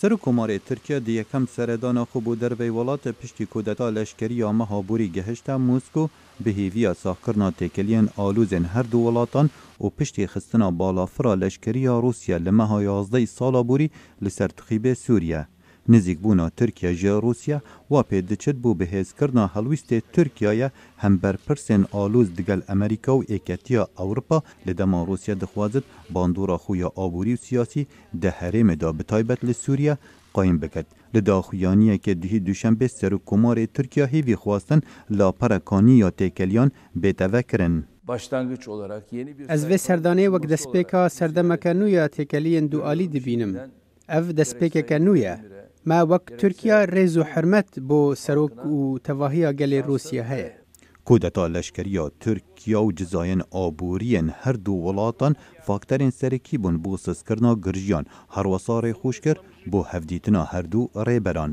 سروکوماری ترکیه د یکم سردان خو بو در وی ولات پشتی کودتا لشکری یا مهابوری گهشت موسکو به هیویا ساخکرنا تکلین آلوزن هر دو ولاتان و پشتی خستنا بالافرا لشکری یا روسیه لمه 11 سالا بوری لسر تخیب سوریه نزیکبوونا تورکیا ژیا رووسیا وا پێدەچێت بۆ بەهێزکردنا هەڵویستێ تورکایە هەمبەرپرسێن ئالوز دگەل ئەمریکا و ئێکەتیا ئەوروپا لە دەما رووسیا دەخوازت باندورا خویە ئابووری و سیاسی دە هەرێمەدا بتایبەت لە سووریا قایم بکرد لە داخویانیەکە دهی دوشەمبێ سەر و کۆمارێ تورکیا هێوی خواستن لاپەرەکانی یا تێکەلیان بێتەوە کرن. başlangıç olarak yeni bir Ez vê serdanê wek destpêka serdemeke nû ya têkeliyên dualî dibînim. Ev destpêkeke nû ye. ما وەک تورکیا ڕێز و حرمەت بۆ سەرۆک و تەواهەیە گەلێ رووسیا هەیە کودەتا لەشکریا تورکیا و جزایەن ئابوووریەن هەردوو وڵاتان فاکتەرین سەرەکی بوون بۆ سسکردنا گرژیان هەروەسا ڕێ خوش کرد بۆ هەفدیتنا هەردوو ڕێبەران.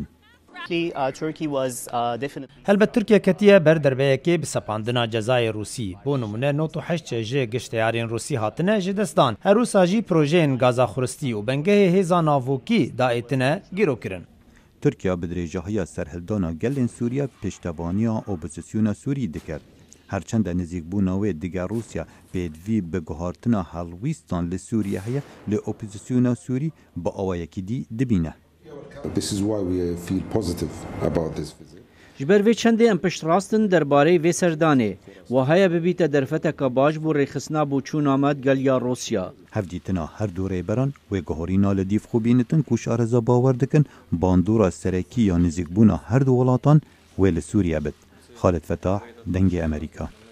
هەلبەت تورکیا کەتیە بەردەربەیەکێ بسەپاندنا جەزای رووسی بۆ نمونە 98 چێژێ گشتیارین رووسی هاتنە ji دەستان هەروساژی پرۆژێن گازاخورستی و بەنگەهێ هێزا ناڤۆکی دائێتنە گیرۆکردن. Türkiya bi dirêjahiya serhildana gelên Sûriya piştevaniya opozisyona Sûrî dikir. Herçende nizîkbûna wê diger Rusya pêdivî bi guhartina helwîstan li Sûriye heye li opozisyona Sûrî bi awayekî dî dibîne. This is why we uh, feel positive about this visit. ji ber vê çendê em piştrastin derbarê vê serdanê wahaya bibîte derfeteka baş bû rêxistina bûçûna me geliya Rosya. Hevdîtina her du rêberan wê guhorîna li dîv xûbînitin ku şareza bawer dikin bandora serekî ya nizîkbûna her du welatan wê li Sûriye bit. Xalit Fetah dengê Amerîka.